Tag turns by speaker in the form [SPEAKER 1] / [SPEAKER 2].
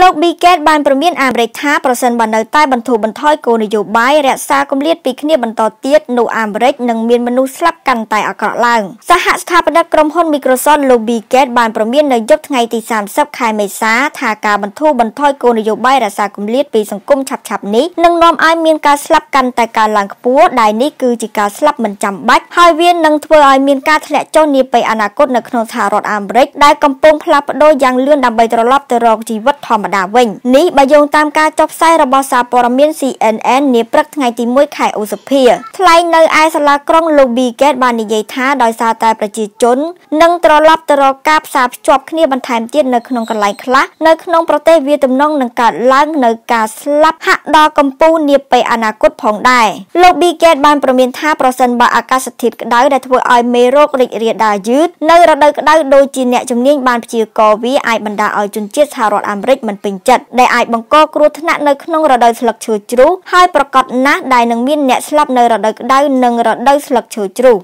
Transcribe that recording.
[SPEAKER 1] លោក Bill Gates បានព្រមានអាមេរិកថាប្រសិនបើនៅតែបន្ធូរបន្ថយគោលនយោបាយរក្សាគម្លាតពីគ្នាបន្តទៀតនោះអាមេរិកនឹងមានមនុស្សស្លាប់កាន់តែអាក្រក់ឡើងសហស្ថាបនិកក្រុមហ៊ុន Microsoft លោក Bill Gates បានព្រមាននៅយប់ថ្ងៃទី30ខែមេសាថាការបន្ធូរបន្ថយគោលនយោបាយរក្សាគម្លាតពីសង្គមឆាប់ឆាប់នេះនឹងនាំឲ្យមានការស្លាប់កាន់តែកើនឡើងខ្ពស់ដែលនេះគឺជាការស្លាប់មិនចាំបាច់ហើយវានឹងធ្វើឲ្យមានការធ្លាក់ចុះនាពេលអនាគតនៅក្នុងសហរដ្ឋអាមេរិកដែលកំពុងផ្លាស់ប្ដូរយ៉ាងលឿនដើម្បីត្រឡប់ទៅរកជីវិតធម្មម្តាវិញ នេះបើយោងតាមការចុះផ្សាយរបស់សារព័ត៌មាន CNN នាព្រឹកថ្ងៃទី1ខែឧសភា ថ្លែងនៅឯសាលាក្រុង Long Beach បាននិយាយថាដោយសារតែប្រជាជននឹងត្រឡប់ទៅរកការផ្សារភ្ជាប់គ្នាបន្ថែមទៀតនៅក្នុងកន្លែងខ្លះនៅក្នុងប្រទេសវាទំនងនឹងកើតឡើងនៅការស្លាប់ហាក់ដល់កម្ពុជានាពេលអនាគតផងដែរលោក Bill Gates បានព្រមានថាប្រសិនបើអាកាសធាតុក្តៅដែលធ្វើឲ្យមេរោគរីករាលដាលយឺតនៅរដូវក្តៅដូចជាអ្នកជំនាញបានព្យាករណ៍វាអាចបណ្ដាលឲ្យជនជាតិសហរដ្ឋអាមេរិកមិនមិនពេញចិត្តដែលអាចបង្កគ្រោះថ្នាក់នៅក្នុងរដូវស្លឹកឈើជ្រុះហើយប្រកបណាស់ដែលនឹងមានអ្នកស្លាប់នៅរដូវក្តៅនិងរដូវស្លឹកឈើជ្រុះ